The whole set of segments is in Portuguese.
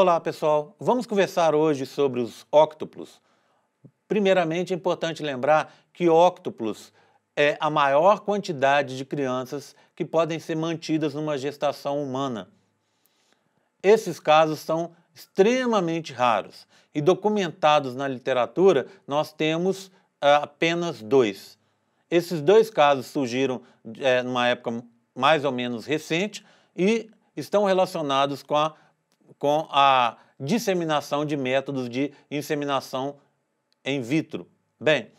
Olá pessoal, vamos conversar hoje sobre os octoplos. Primeiramente é importante lembrar que octoplos é a maior quantidade de crianças que podem ser mantidas numa gestação humana. Esses casos são extremamente raros e documentados na literatura nós temos ah, apenas dois. Esses dois casos surgiram é, numa época mais ou menos recente e estão relacionados com a com a disseminação de métodos de inseminação in vitro. Bem,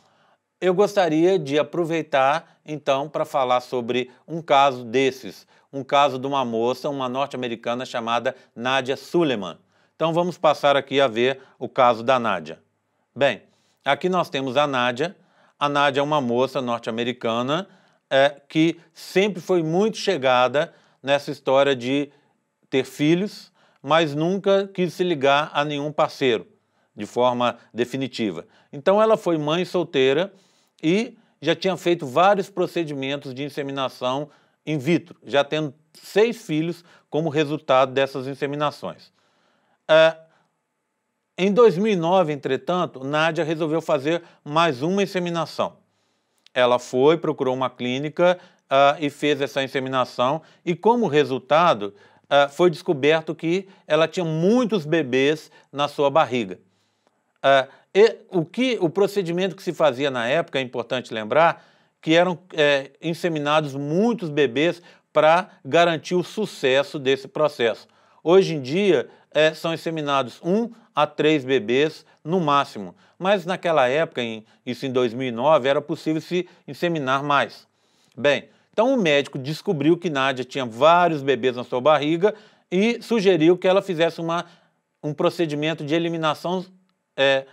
eu gostaria de aproveitar então para falar sobre um caso desses, um caso de uma moça, uma norte-americana chamada Nadia Suleiman. Então vamos passar aqui a ver o caso da Nadia. Bem, aqui nós temos a Nadia. A Nadia é uma moça norte-americana é, que sempre foi muito chegada nessa história de ter filhos, mas nunca quis se ligar a nenhum parceiro de forma definitiva. Então ela foi mãe solteira e já tinha feito vários procedimentos de inseminação in vitro, já tendo seis filhos como resultado dessas inseminações. É, em 2009, entretanto, Nádia resolveu fazer mais uma inseminação. Ela foi, procurou uma clínica uh, e fez essa inseminação, e como resultado, ah, foi descoberto que ela tinha muitos bebês na sua barriga. Uh, e, o, que, o procedimento que se fazia na época, é importante lembrar, que eram é, inseminados muitos bebês para garantir o sucesso desse processo. Hoje em dia, é, são inseminados um a três bebês no máximo, mas naquela época, em, isso em 2009, era possível se inseminar mais. Bem, então o médico descobriu que Nádia tinha vários bebês na sua barriga e sugeriu que ela fizesse uma, um procedimento de eliminação é,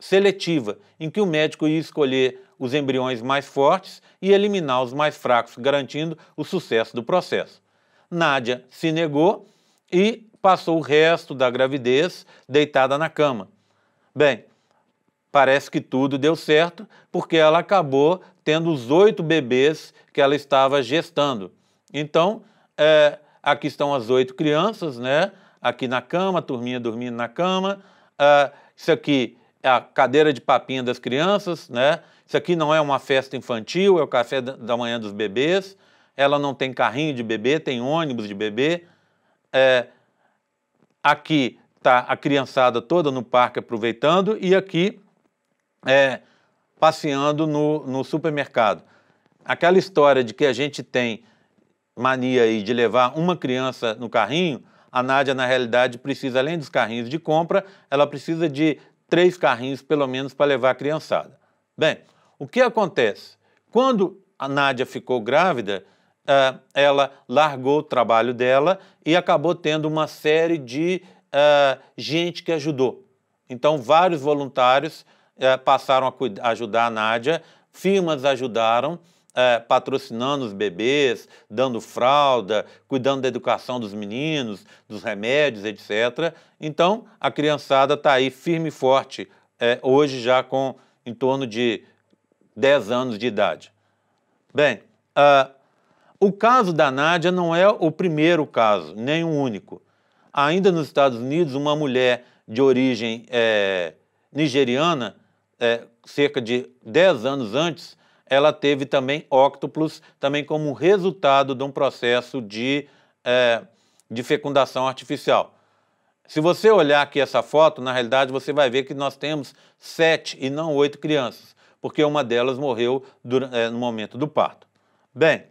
seletiva, em que o médico ia escolher os embriões mais fortes e eliminar os mais fracos, garantindo o sucesso do processo. Nádia se negou e passou o resto da gravidez deitada na cama. Bem, parece que tudo deu certo, porque ela acabou tendo os oito bebês que ela estava gestando. Então, é, aqui estão as oito crianças, né? Aqui na cama, a turminha dormindo na cama. É, isso aqui é a cadeira de papinha das crianças, né? Isso aqui não é uma festa infantil, é o café da manhã dos bebês. Ela não tem carrinho de bebê, tem ônibus de bebê. É, aqui está a criançada toda no parque aproveitando e aqui é, passeando no, no supermercado. Aquela história de que a gente tem mania aí de levar uma criança no carrinho, a Nádia, na realidade, precisa, além dos carrinhos de compra, ela precisa de três carrinhos, pelo menos, para levar a criançada. Bem, o que acontece? Quando a Nádia ficou grávida, eh, ela largou o trabalho dela e acabou tendo uma série de eh, gente que ajudou. Então, vários voluntários é, passaram a cuidar, ajudar a Nádia, firmas ajudaram, é, patrocinando os bebês, dando fralda, cuidando da educação dos meninos, dos remédios, etc. Então, a criançada está aí firme e forte, é, hoje já com em torno de 10 anos de idade. Bem, uh, o caso da Nádia não é o primeiro caso, nem o único. Ainda nos Estados Unidos, uma mulher de origem é, nigeriana é, cerca de 10 anos antes, ela teve também óctuplos, também como resultado de um processo de, é, de fecundação artificial. Se você olhar aqui essa foto, na realidade você vai ver que nós temos sete e não oito crianças, porque uma delas morreu durante, é, no momento do parto. Bem,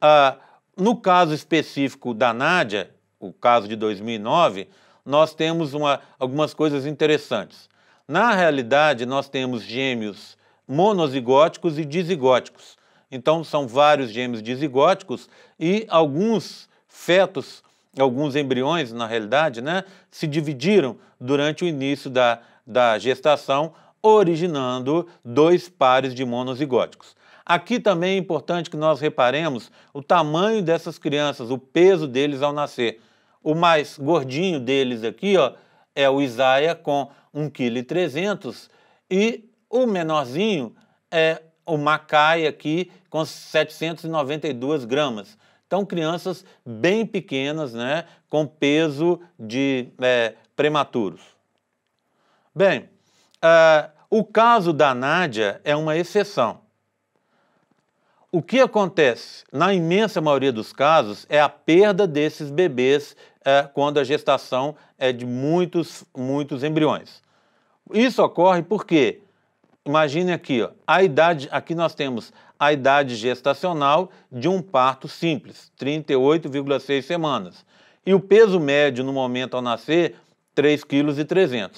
ah, no caso específico da Nádia, o caso de 2009, nós temos uma, algumas coisas interessantes. Na realidade, nós temos gêmeos monozigóticos e dizigóticos. Então, são vários gêmeos dizigóticos e alguns fetos, alguns embriões, na realidade, né, se dividiram durante o início da, da gestação, originando dois pares de monozigóticos. Aqui também é importante que nós reparemos o tamanho dessas crianças, o peso deles ao nascer. O mais gordinho deles aqui ó, é o Isaia com 1,3 kg. E o menorzinho é o Macai aqui com 792 gramas. Então, crianças bem pequenas, né, com peso de é, prematuros. Bem, uh, o caso da Nádia é uma exceção o que acontece, na imensa maioria dos casos, é a perda desses bebês é, quando a gestação é de muitos, muitos embriões. Isso ocorre porque, imagine aqui, ó, a idade, aqui nós temos a idade gestacional de um parto simples, 38,6 semanas. E o peso médio no momento ao nascer, 3,3 kg.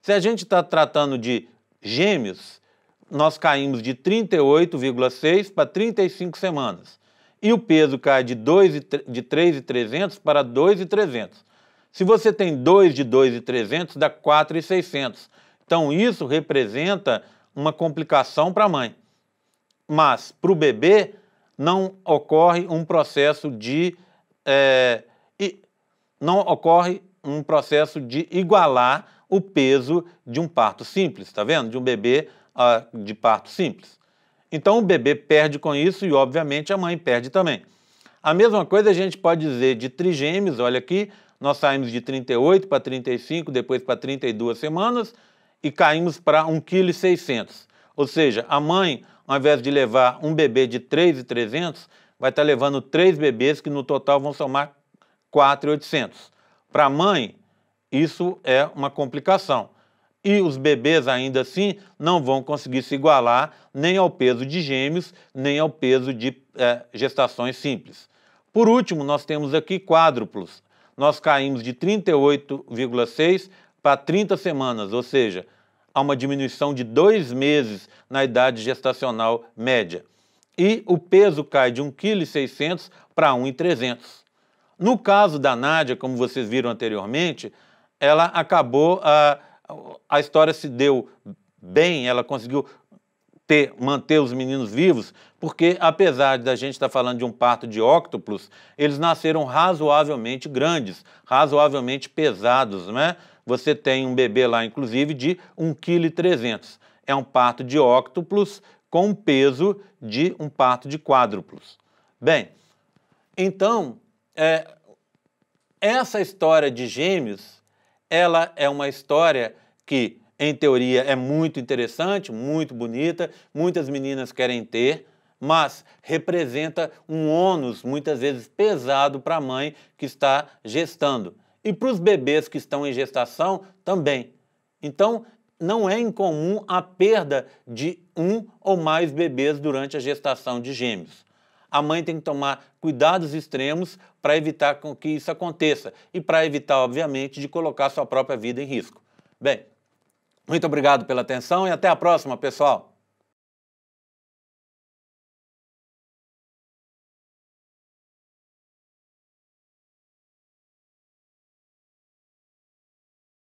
Se a gente está tratando de gêmeos, nós caímos de 38,6 para 35 semanas. E o peso cai de, 2 de 3,300 para 2,300. Se você tem 2 de 2,300, dá 4,600. Então, isso representa uma complicação para a mãe. Mas, para o bebê, não ocorre um processo de. É, não ocorre um processo de igualar o peso de um parto simples, tá vendo? De um bebê de parto simples. Então o bebê perde com isso e, obviamente, a mãe perde também. A mesma coisa a gente pode dizer de trigêmeos, olha aqui, nós saímos de 38 para 35, depois para 32 semanas e caímos para 1,6 kg. Ou seja, a mãe, ao invés de levar um bebê de 3,300, vai estar levando três bebês que no total vão somar 4,800. Para a mãe, isso é uma complicação e os bebês ainda assim não vão conseguir se igualar nem ao peso de gêmeos, nem ao peso de é, gestações simples. Por último, nós temos aqui quádruplos. Nós caímos de 38,6 para 30 semanas, ou seja, há uma diminuição de dois meses na idade gestacional média. E o peso cai de 1,6 kg para 1,3 No caso da Nádia, como vocês viram anteriormente, ela acabou ah, a história se deu bem, ela conseguiu ter, manter os meninos vivos, porque apesar da gente estar tá falando de um parto de óctoplos, eles nasceram razoavelmente grandes, razoavelmente pesados, né? Você tem um bebê lá, inclusive, de 1,3 kg. É um parto de óctoplos com peso de um parto de quádruplos. Bem, então, é, essa história de gêmeos ela é uma história que, em teoria, é muito interessante, muito bonita, muitas meninas querem ter, mas representa um ônus muitas vezes pesado para a mãe que está gestando e para os bebês que estão em gestação também. Então, não é incomum a perda de um ou mais bebês durante a gestação de gêmeos a mãe tem que tomar cuidados extremos para evitar que isso aconteça e para evitar, obviamente, de colocar sua própria vida em risco. Bem, muito obrigado pela atenção e até a próxima, pessoal!